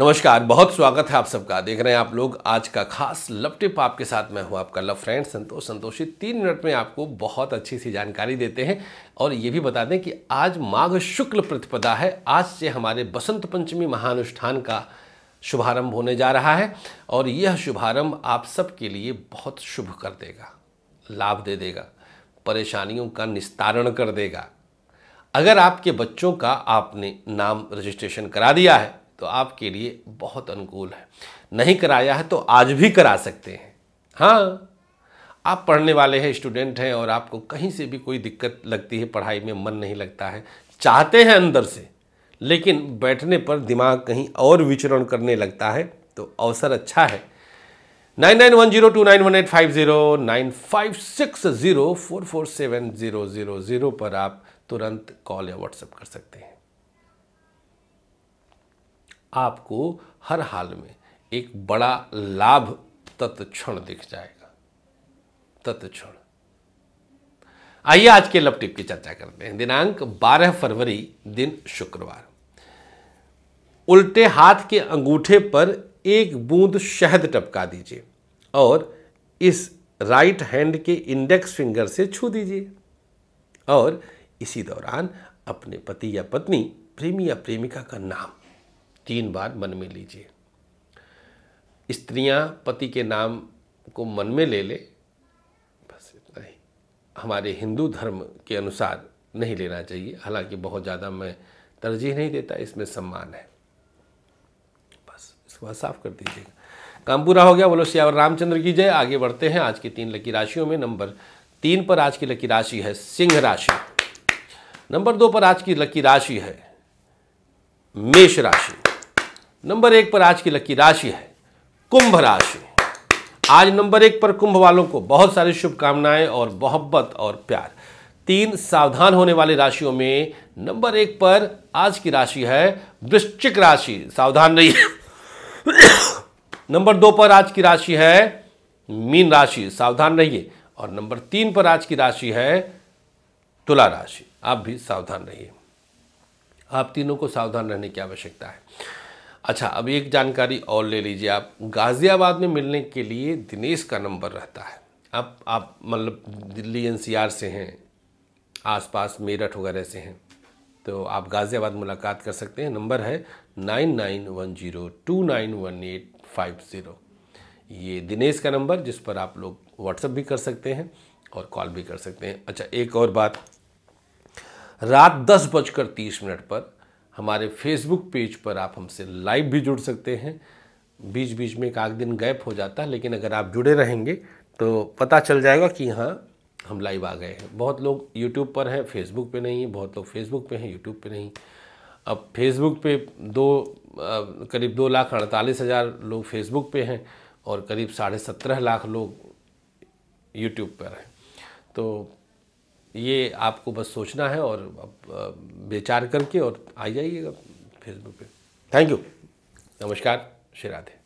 नमस्कार बहुत स्वागत है आप सबका देख रहे हैं आप लोग आज का खास लव टिप आपके साथ मैं हूं आपका लव फ्रेंड संतोष संतोषी तीन मिनट में आपको बहुत अच्छी सी जानकारी देते हैं और ये भी बता दें कि आज माघ शुक्ल प्रतिपदा है आज से हमारे बसंत पंचमी महानुष्ठान का शुभारंभ होने जा रहा है और यह शुभारंभ आप सबके लिए बहुत शुभ कर देगा लाभ दे देगा परेशानियों का निस्तारण कर देगा अगर आपके बच्चों का आपने नाम रजिस्ट्रेशन करा दिया है तो आपके लिए बहुत अनुकूल है नहीं कराया है तो आज भी करा सकते हैं हाँ आप पढ़ने वाले हैं स्टूडेंट हैं और आपको कहीं से भी कोई दिक्कत लगती है पढ़ाई में मन नहीं लगता है चाहते हैं अंदर से लेकिन बैठने पर दिमाग कहीं और विचरण करने लगता है तो अवसर अच्छा है nine nine one zero two nine one eight five zero nine five six zero four four seven zero zero zero पर आप तुरंत कॉल या व्हाट्सएप कर सकते हैं आपको हर हाल में एक बड़ा लाभ तत्क्षण दिख जाएगा तत्क्षण आइए आज के लपटिप की चर्चा करते हैं दिनांक 12 फरवरी दिन शुक्रवार उल्टे हाथ के अंगूठे पर एक बूंद शहद टपका दीजिए और इस राइट हैंड के इंडेक्स फिंगर से छू दीजिए और इसी दौरान अपने पति या पत्नी प्रेमी या प्रेमिका का नाम तीन बार मन में लीजिए स्त्रियां पति के नाम को मन में ले ले बस इतना ही हमारे हिंदू धर्म के अनुसार नहीं लेना चाहिए हालांकि बहुत ज़्यादा मैं तरजीह नहीं देता इसमें सम्मान है बस इसको साफ कर दीजिएगा काम पूरा हो गया बोलो सियावर रामचंद्र की जय आगे बढ़ते हैं आज की तीन लकी राशियों में नंबर तीन पर आज की लकी राशि है सिंह राशि नंबर दो पर आज की लकी राशि है मेष राशि नंबर एक पर आज की लकी राशि है कुंभ राशि आज नंबर एक पर कुंभ वालों को बहुत सारी शुभकामनाएं और मोहब्बत और प्यार तीन सावधान होने वाली राशियों में नंबर एक पर आज की राशि है वृश्चिक राशि सावधान रहिए नंबर दो पर आज की राशि है मीन राशि सावधान रहिए और नंबर तीन पर आज की राशि है तुला राशि आप भी सावधान रहिए आप तीनों को सावधान रहने की आवश्यकता है अच्छा अब एक जानकारी और ले लीजिए आप गाज़ियाबाद में मिलने के लिए दिनेश का नंबर रहता है अब आप मतलब दिल्ली एनसीआर से हैं आसपास मेरठ वगैरह से हैं तो आप गाज़ियाबाद मुलाकात कर सकते हैं नंबर है nine nine one zero two nine one eight five zero ये दिनेश का नंबर जिस पर आप लोग व्हाट्सअप भी कर सकते हैं और कॉल भी कर सकते हैं अच्छा एक और बात रात दस बजकर तीस मिनट पर हमारे फेसबुक पेज पर आप हमसे लाइव भी जुड़ सकते हैं बीच बीच में एक आध दिन गैप हो जाता है लेकिन अगर आप जुड़े रहेंगे तो पता चल जाएगा कि हाँ हम लाइव आ गए हैं बहुत लोग यूट्यूब पर हैं फेसबुक पे नहीं है बहुत लोग फेसबुक पे हैं यूट्यूब पे नहीं अब फेसबुक पे दो करीब दो लाख अड़तालीस हज़ार लोग फेसबुक पे हैं और करीब साढ़े सत्रह लाख लोग यूट्यूब पर हैं तो ये आपको बस सोचना है और विचार करके और आ जाइएगा फेसबुक पे थैंक यू नमस्कार श्री राधे